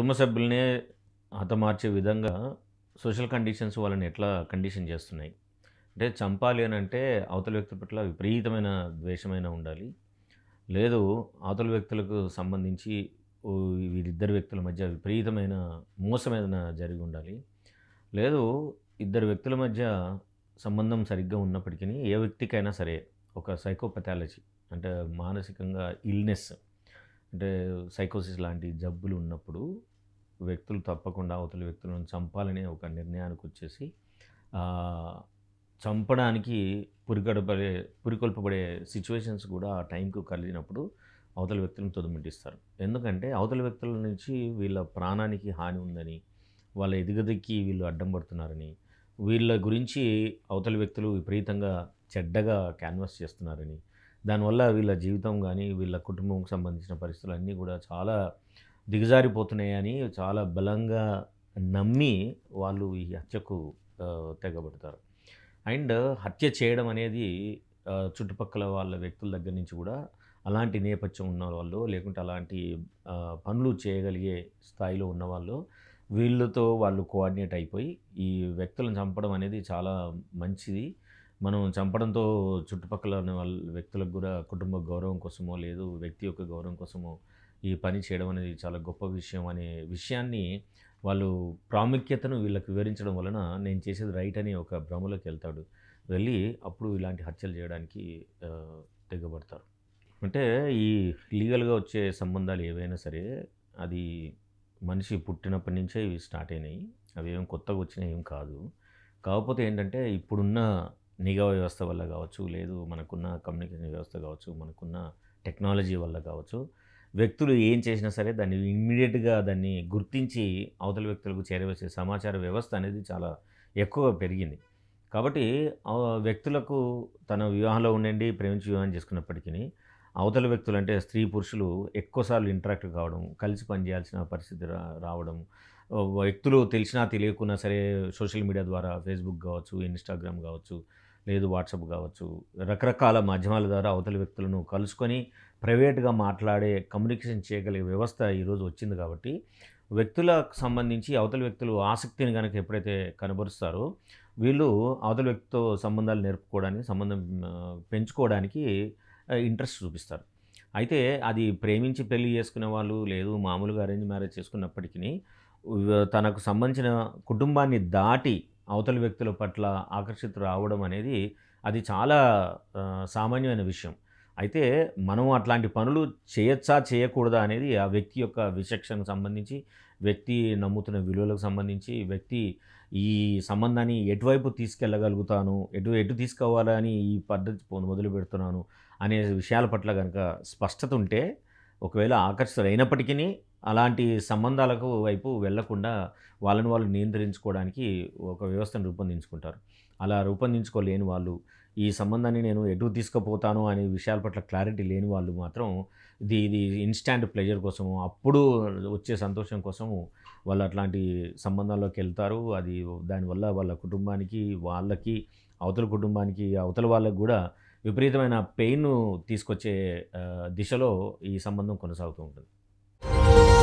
కుటుంబ సభ్యులనే హతమార్చే విధంగా social conditions వాళ్ళని ఎట్లా కండిషన్ చేస్తున్నాయి అంటే చంపాలి అని అంటే అవతల వ్యక్తి పట్ల విపరీతమైన ద్వేషమైన ఉండాలి లేదు అవతల వ్యక్తులకు సంబంధించి వీరిద్దరు వ్యక్తుల మధ్య విపరీతమైన మోసమైన జరిగి ఉండాలి లేదు ఇద్దరు వ్యక్తుల మధ్య సంబంధం సరిగ్గా ఉన్నప్పటికీ ఏ వ్యక్తికైనా సరే ఒక సైకోపథాలజీ అంటే మానసికంగా ఇల్నెస్ అంటే సైకోసిస్ లాంటి జబ్బులు ఉన్నప్పుడు వ్యక్తులు తప్పకుండా అవతల వ్యక్తులను చంపాలనే ఒక నిర్ణయానికి వచ్చేసి చంపడానికి పురికడబడే పురికొల్పబడే సిచ్యువేషన్స్ కూడా ఆ టైంకు కలిగినప్పుడు అవతల వ్యక్తులను తొదిమిటిస్తారు ఎందుకంటే అవతల వ్యక్తుల నుంచి వీళ్ళ ప్రాణానికి హాని ఉందని వాళ్ళ ఎదుగదికి వీళ్ళు అడ్డం పడుతున్నారని వీళ్ళ గురించి అవతల వ్యక్తులు విపరీతంగా చెడ్డగా క్యాన్వాస్ చేస్తున్నారని దానివల్ల వీళ్ళ జీవితం కానీ వీళ్ళ కుటుంబంకి సంబంధించిన పరిస్థితులు అన్నీ కూడా చాలా దిగజారిపోతున్నాయని చాలా బలంగా నమ్మి వాళ్ళు ఈ హత్యకు తెగబడతారు అండ్ హత్య చేయడం అనేది చుట్టుపక్కల వాళ్ళ వ్యక్తుల దగ్గర నుంచి కూడా అలాంటి నేపథ్యం ఉన్న వాళ్ళు లేకుంటే అలాంటి పనులు చేయగలిగే స్థాయిలో ఉన్నవాళ్ళు వీళ్ళతో వాళ్ళు కోఆర్డినేట్ అయిపోయి ఈ వ్యక్తులను చంపడం అనేది చాలా మంచిది మనం చంపడంతో చుట్టుపక్కల ఉన్న వాళ్ళ వ్యక్తులకు కూడా కుటుంబ గౌరవం కోసమో లేదు వ్యక్తి యొక్క గౌరవం కోసమో ఈ పని చేయడం అనేది చాలా గొప్ప విషయం అనే విషయాన్ని వాళ్ళు ప్రాముఖ్యతను వీళ్ళకి వివరించడం వలన నేను చేసేది రైట్ అని ఒక భ్రమలోకి వెళ్తాడు వెళ్ళి అప్పుడు ఇలాంటి హత్యలు చేయడానికి దిగబడతారు అంటే ఈ లీగల్గా వచ్చే సంబంధాలు ఏవైనా సరే అది మనిషి పుట్టినప్పటి నుంచే ఇవి స్టార్ట్ అయినాయి అవి ఏం కొత్తగా వచ్చినాయి ఏం కాదు కాకపోతే ఏంటంటే ఇప్పుడున్న నిఘా వ్యవస్థ వల్ల కావచ్చు లేదు మనకున్న కమ్యూనికేషన్ వ్యవస్థ కావచ్చు మనకున్న టెక్నాలజీ వల్ల కావచ్చు వ్యక్తులు ఏం చేసినా సరే దాన్ని ఇమ్మీడియట్గా దాన్ని గుర్తించి అవతల వ్యక్తులకు చేరవలసిన సమాచార వ్యవస్థ అనేది చాలా ఎక్కువ పెరిగింది కాబట్టి వ్యక్తులకు తన వివాహంలో ఉండండి ప్రేమించి వివాహం చేసుకున్నప్పటికీ అవతల వ్యక్తులు అంటే స్త్రీ పురుషులు ఎక్కువసార్లు ఇంటరాక్ట్ కావడం కలిసి పనిచేయాల్సిన పరిస్థితి రావడం వ్యక్తులు తెలిసినా తెలియకున్నా సరే సోషల్ మీడియా ద్వారా ఫేస్బుక్ కావచ్చు ఇన్స్టాగ్రామ్ కావచ్చు లేదు వాట్సాప్ కావచ్చు రకరకాల మాధ్యమాల ద్వారా అవతలి వ్యక్తులను కలుసుకొని ప్రైవేట్గా మాట్లాడే కమ్యూనికేషన్ చేయగలిగే వ్యవస్థ ఈరోజు వచ్చింది కాబట్టి వ్యక్తులకు సంబంధించి అవతలి వ్యక్తులు ఆసక్తిని కనుక ఎప్పుడైతే కనబరుస్తారో వీళ్ళు అవతలి వ్యక్తితో సంబంధాలు నేర్పుకోవడానికి సంబంధం పెంచుకోవడానికి ఇంట్రెస్ట్ చూపిస్తారు అయితే అది ప్రేమించి పెళ్లి చేసుకునే వాళ్ళు లేదు మామూలుగా అరేంజ్ మ్యారేజ్ చేసుకున్నప్పటికీ తనకు సంబంధించిన కుటుంబాన్ని దాటి అవతల వ్యక్తుల పట్ల ఆకర్షితులు రావడం అనేది అది చాలా సామాన్యమైన విషయం అయితే మనం అట్లాంటి పనులు చేయొచ్చా చేయకూడదా అనేది ఆ వ్యక్తి యొక్క విచక్షణకు సంబంధించి వ్యక్తి నమ్ముతున్న విలువలకు సంబంధించి వ్యక్తి ఈ సంబంధాన్ని ఎటువైపు తీసుకెళ్ళగలుగుతాను ఎటు ఎటు తీసుకోవాలని ఈ పద్ధతి మొదలు పెడుతున్నాను అనే విషయాల పట్ల కనుక స్పష్టత ఉంటే ఒకవేళ ఆకర్షితులైనప్పటికీ అలాంటి సంబంధాలకు వైపు వెళ్లకుండా వాళ్ళని వాళ్ళు నియంత్రించుకోవడానికి ఒక వ్యవస్థను రూపొందించుకుంటారు అలా రూపొందించుకోలేని వాళ్ళు ఈ సంబంధాన్ని నేను ఎటు తీసుకుపోతాను అనే విషయాల పట్ల క్లారిటీ లేని వాళ్ళు మాత్రం ఇది ఇది ఇన్స్టాంట్ ప్లెజర్ కోసము అప్పుడు వచ్చే సంతోషం కోసము వాళ్ళు అట్లాంటి సంబంధాల్లోకి వెళ్తారు అది దానివల్ల వాళ్ళ కుటుంబానికి వాళ్ళకి అవతల కుటుంబానికి అవతల వాళ్ళకి కూడా విపరీతమైన పెయిన్ తీసుకొచ్చే దిశలో ఈ సంబంధం కొనసాగుతూ ఉంటుంది